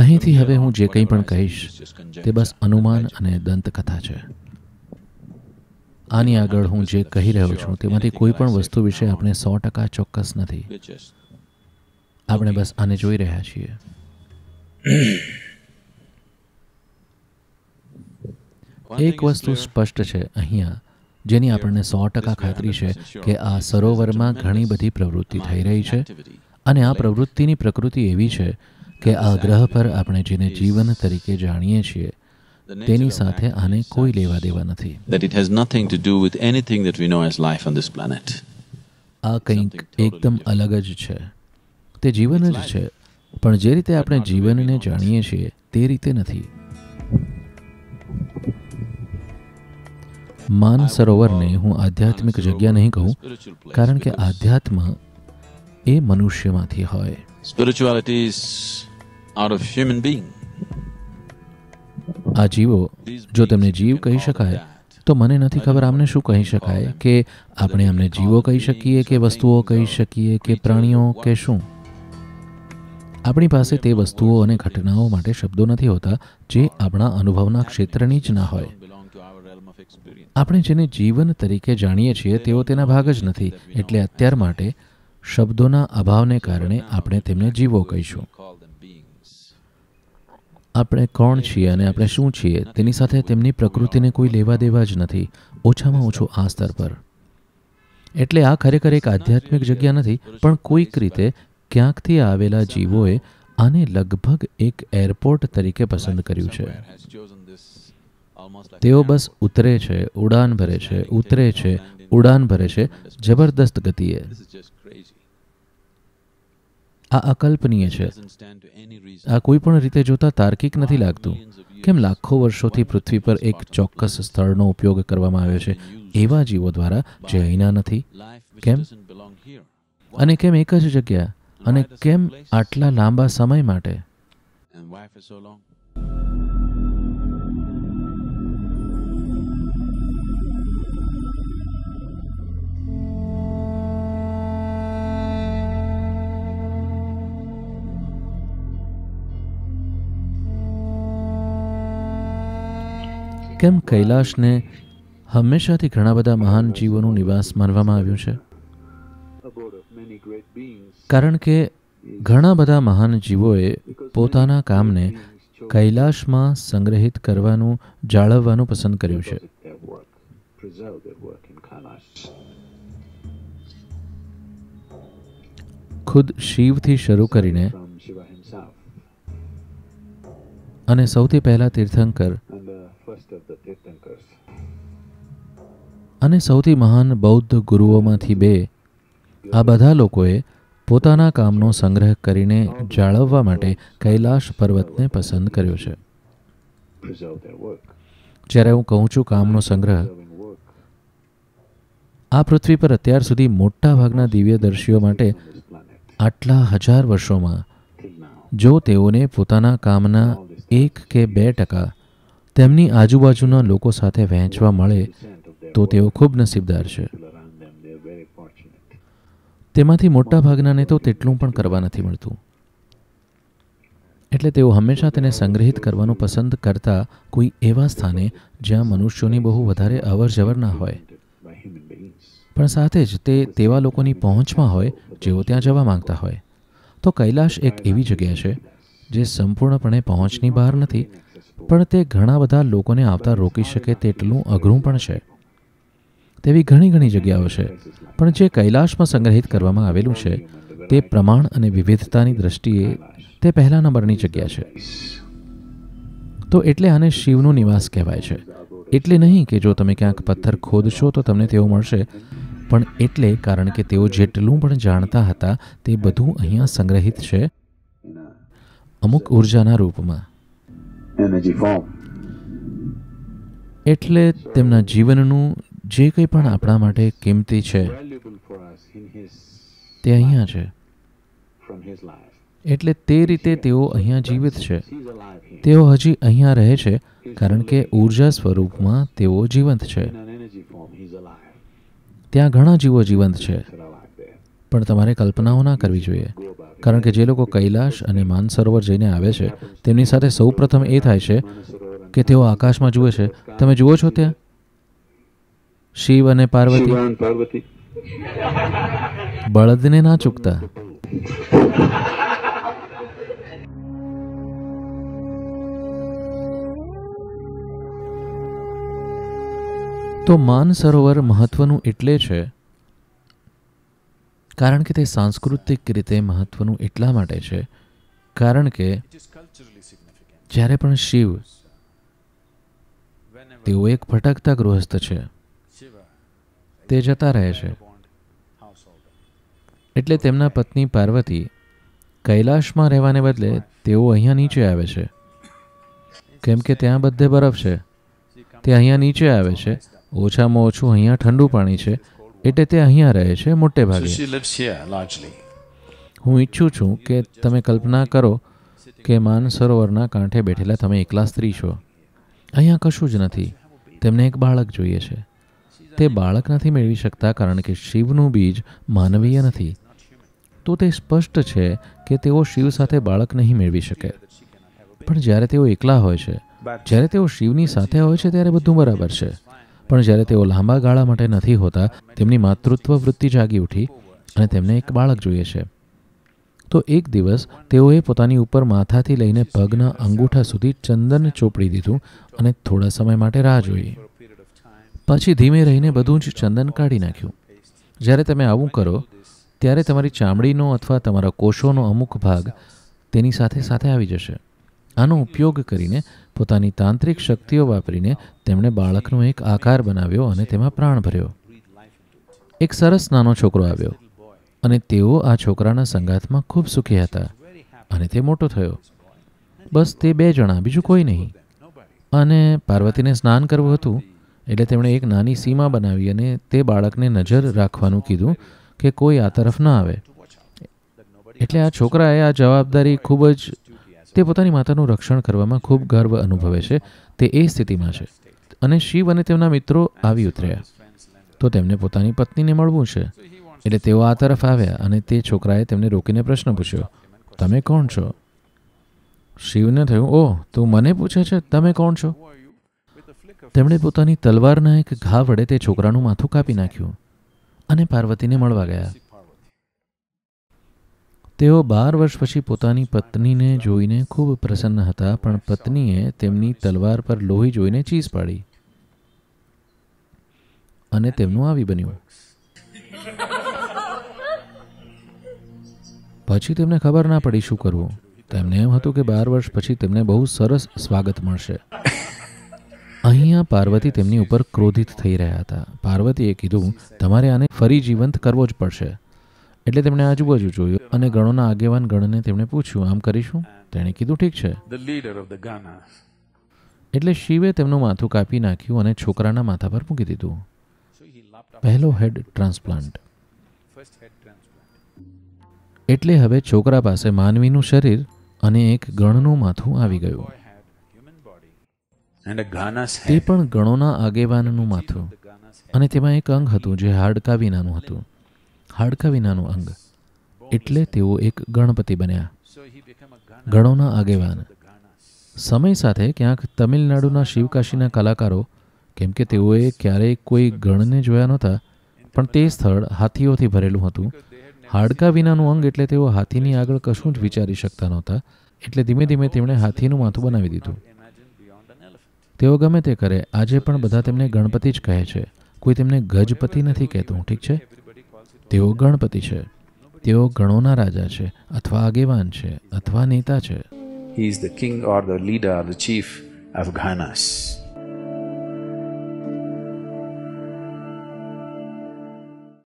અહીંથી હવે હું જે કંઈ પણ કહીશ તે બસ અનુમાન અને દંતકથા છે આની આગળ હું જે કહી રહ્યો છું તેમાંથી કોઈ પણ વસ્તુ વિશે આપણે સો ટકા ચોક્કસ નથી આપણે બસ આને જોઈ રહ્યા છીએ એક વસ્તુ સ્પષ્ટ છે અહીંયા જેની આપણને સો ટકા ખાતરી છે કે આ સરોવરમાં ઘણી બધી પ્રવૃત્તિ થઈ રહી છે અને આ પ્રવૃત્તિની પ્રકૃતિ એવી છે કે આ ગ્રહ પર આપણે જેને જીવન તરીકે જાણીએ છીએ તેની સાથે આને કોઈ લેવા દેવા નથી આ કંઈક એકદમ અલગ જ છે તે જીવન જ છે પણ જે રીતે આપણે જીવનને જાણીએ છીએ તે રીતે નથી માન સરોવરને હું આધ્યાત્મિક જગ્યા નહીં કહું કારણ કે આધ્યાત્મ એ મનુષ્યમાંથી હોય spirituality out of human being આ જીવો જો તેમને જીવ કહી શકાય તો મને નથી ખબર આમને શું કહી શકાય કે આપણે આમને જીવો કહી શકીએ કે વસ્તુઓ કહી શકીએ કે પ્રાણીઓ કે શું આપણી પાસે તે વસ્તુઓ અને ઘટનાઓ માટે શબ્દો નથી હોતા જે oh, આપણા અનુભવના ક્ષેત્રની જ ના હોય આપણે જેને જીવન તરીકે જાણીએ છીએ તેઓ તેના ભાગ જ નથી એટલે અત્યાર માટે શબ્દોના અભાવને કારણે આપણે તેમને જીવો કહીશું આપણે કોણ છીએ અને આપણે શું છીએ તેની સાથે તેમની પ્રકૃતિને કોઈ લેવા દેવા જ નથી ઓછામાં ઓછું આ સ્તર પર એટલે આ ખરેખર એક આધ્યાત્મિક જગ્યા નથી પણ કોઈક રીતે ક્યાંકથી આવેલા જીવોએ આને લગભગ એક એરપોર્ટ તરીકે પસંદ કર્યું છે તેઓ બસ ઉતરે છે ઉડાન ભરે છે ઉતરે છે ઉડાન ભરે છે જબરદસ્ત ગતિએ આ અકલ્પનીય છે આ કોઈ પણ રીતે જોતા તાર્કિક નથી લાગતું કેમ લાખો વર્ષોથી પૃથ્વી પર એક ચોક્કસ સ્થળનો ઉપયોગ કરવામાં આવ્યો છે એવા જીવો દ્વારા જે અહીંના નથી કેમ અને કેમ એક જ જગ્યા અને કેમ આટલા લાંબા સમય માટે કેમ કૈલાશને હંમેશાથી ઘણા બધા મહાન જીવોનું નિવાસ માનવામાં આવ્યું છે કારણ કે ઘણા બધા મહાન જીવોએ પોતાના કામને કૈલાશમાં સંગ્રહિત કરવાનું જાળવવાનું પસંદ કર્યું છે ખુદ શિવથી શરૂ કરીને અને સૌથી પહેલા તીર્થંકર અને સૌથી મહાન બૌદ્ધ ગુરુઓમાંથી બે આ બધા લોકોએ પોતાના કામનો સંગ્રહ કરીને જાળવવા માટે કૈલાશ પર્વતને પસંદ કર્યો છે જ્યારે હું કહું છું કામનો સંગ્રહ આ પૃથ્વી પર અત્યાર સુધી મોટા ભાગના દિવ્યદર્શીઓ માટે આટલા હજાર વર્ષોમાં જો તેઓને પોતાના કામના એક કે બે ટકા તેમની આજુબાજુના લોકો સાથે વહેંચવા મળે તો તેઓ ખૂબ નસીબદાર છે તેમાંથી મોટા ભાગનાને તો તેટલું પણ કરવા નથી મળતું એટલે તેઓ હંમેશા તેને સંગ્રહિત કરવાનું પસંદ કરતા કોઈ એવા સ્થાને જ્યાં મનુષ્યોની બહુ વધારે અવરજવર ના હોય પણ સાથે જ તે તેવા લોકોની પહોંચમાં હોય જેઓ ત્યાં જવા માંગતા હોય તો કૈલાશ એક એવી જગ્યા છે જે સંપૂર્ણપણે પહોંચની બહાર નથી પણ તે ઘણા બધા લોકોને આવતા રોકી શકે તેટલું અઘરું પણ છે તેવી ઘણી ઘણી જગ્યાઓ છે પણ જે કૈલાશમાં સંગ્રહિત કરવામાં આવેલું છે તે પ્રમાણ અને વિવિધતાની દ્રષ્ટિએ તે પહેલા નંબરની જગ્યા છે તો એટલે આને શિવનું નિવાસ કહેવાય છે એટલે નહીં કે જો તમે ક્યાંક પથ્થર ખોદશો તો તમને તેઓ મળશે પણ એટલે કારણ કે તેઓ જેટલું પણ જાણતા હતા તે બધું અહીંયા સંગ્રહિત છે અમુક ઉર્જાના રૂપમાં એટલે તેમના જીવનનું જે કંઈ પણ આપણા માટે કિંમતી છે તે અહીંયા છે એટલે તે રીતે તેઓ અહીંયા જીવિત છે તેઓ હજી અહીંયા રહે છે કારણ કે ઉર્જા સ્વરૂપમાં તેઓ જીવંત છે ત્યાં ઘણા જીવો જીવંત છે પણ તમારે કલ્પનાઓ ના કરવી જોઈએ કારણ કે જે લોકો કૈલાશ અને માનસરોવર જઈને આવે છે તેમની સાથે સૌપ્રથમ એ થાય છે કે તેઓ આકાશમાં જુએ છે તમે જુઓ છો ત્યાં શિવ અને પાર્વતી બળદને ના ચૂકતા તો માનસરોવર મહત્વનું એટલે છે કારણ કે તે સાંસ્કૃતિક રીતે મહત્વનું એટલા માટે છે કારણ કે જ્યારે પણ શિવ તેઓ એક ભટકતા ગૃહસ્થ છે તે જતા રહે છે એટલે તેમના પત્ની પાર્વતી કૈલાશમાં રહેવાને બદલે તેઓ અહીંયા નીચે આવે છે કેમ કે ત્યાં બધે બરફ છે તે અહીંયા નીચે આવે છે ઓછામાં ઓછું અહીંયા ઠંડુ પાણી છે એટલે તે અહીંયા રહે છે મોટે ભાગે હું ઈચ્છું છું કે તમે કલ્પના કરો કે માનસરોવરના કાંઠે બેઠેલા તમે એકલા સ્ત્રી છો અહીંયા કશું જ નથી તેમને એક બાળક જોઈએ છે તે બાળક નથી મેળવી શકતા કારણ કે શિવનું બીજ માનવીય નથી તો તે સ્પષ્ટ છે કે તેઓ શિવ સાથે બાળક નહીં મેળવી શકે પણ જ્યારે તેઓ એકલા હોય છે જ્યારે તેઓ શિવની સાથે હોય છે ત્યારે બધું બરાબર છે પણ જ્યારે તેઓ લાંબા ગાળા માટે નથી હોતા તેમની માતૃત્વ વૃત્તિ જાગી ઉઠી અને તેમને એક બાળક જોઈએ છે તો એક દિવસ તેઓએ પોતાની ઉપર માથાથી લઈને પગના અંગૂઠા સુધી ચંદન ચોપડી દીધું અને થોડા સમય માટે રાહ જોઈ પછી ધીમે રહીને બધું જ ચંદન કાઢી નાખ્યું જ્યારે તમે આવું કરો ત્યારે તમારી ચામડીનો અથવા તમારા કોષોનો અમુક ભાગ તેની સાથે સાથે આવી જશે આનો ઉપયોગ કરીને પોતાની તાંત્રિક શક્તિઓ વાપરીને તેમણે બાળકનો એક આકાર બનાવ્યો અને તેમાં પ્રાણ ભર્યો એક સરસ નાનો છોકરો આવ્યો અને તેઓ આ છોકરાના સંગાથમાં ખૂબ સુખી હતા અને તે મોટો થયો બસ તે બે જણા બીજું કોઈ નહીં અને પાર્વતીને સ્નાન કરવું હતું એટલે તેમણે એક નાની સીમા બનાવી અને તે બાળકને નજર રાખવાનું કીધું કે કોઈ આ તરફ ના આવે એટલે આ છોકરાએ આ જવાબદારી ખૂબ જ તે પોતાની માતાનું રક્ષણ કરવામાં ખૂબ ગર્વ અનુભવે છે તે એ સ્થિતિમાં છે અને શિવ અને તેમના મિત્રો આવી ઉતર્યા તો તેમને પોતાની પત્નીને મળવું છે એટલે તેઓ આ તરફ આવ્યા અને તે છોકરાએ તેમને રોકીને પ્રશ્ન પૂછ્યો તમે કોણ છો શિવને થયું ઓહ તું મને પૂછે છે તમે કોણ છો તેમણે પોતાની તલવારના એક ઘા વડે તે છોકરાનું માથું કાપી નાખ્યું અને પાર્વતીને મળવા ગયા તેઓ બાર વર્ષ પછી પોતાની પત્નીને જોઈને ખૂબ પ્રસન્ન હતા પણ પત્નીએ તેમની તલવાર પર લોહી જોઈને ચીસ પાડી અને તેમનું આવી બન્યું પછી તેમને ખબર ના પડી શું કરવું તેમને એમ હતું કે બાર વર્ષ પછી તેમને બહુ સરસ સ્વાગત મળશે અહીંયા પાર્વતી તેમની ઉપર ક્રોધિત થઈ રહ્યા હતા પાર્વતીએ કીધું તમારે આને ફરી જીવંત કરવો જ પડશે એટલે તેમણે આજુબાજુ જોયું અને ગણોના આગેવાન ગણને તેમણે પૂછ્યું આમ કરીશું તેણે કીધું ઠીક છે એટલે શિવે તેમનું માથું કાપી નાખ્યું અને છોકરાના માથા પર મૂકી દીધું પહેલો હેડ ટ્રાન્સપ્લાન્ટ એટલે હવે છોકરા પાસે માનવીનું શરીર અને એક ગણનું માથું આવી ગયું તે પણ ગણોના આગેવાનનું માથું અને તેમાં એક અંગ હતું જે હાડકા વિનાનું હતું હાડકા વિનાનું અંગ એટલે તેઓ એક ગણપતિ બન્યા ગણોના આગેવાન સમય સાથે ક્યાંક તમિલનાડુના શિવકાશીના કલાકારો કેમ કે તેઓએ ક્યારેય કોઈ ગણને જોયા નહોતા પણ તે સ્થળ હાથીઓથી ભરેલું હતું હાડકા વિનાનું અંગ એટલે તેઓ હાથીની આગળ કશું જ વિચારી શકતા નહોતા એટલે ધીમે ધીમે તેમણે હાથીનું માથું બનાવી દીધું તેઓ ગમે તે કરે આજે પણ બધા તેમને ગણપતિ જ કહે છે કોઈ તેમને ગજપતિ નથી કહેતું ઠીક છે તેઓ ગણપતિ છે તેઓ ગણોના રાજા છે અથવા આગેવાન છે અથવા નેતા છે he is the king or the leader the chief of ઘાનાસ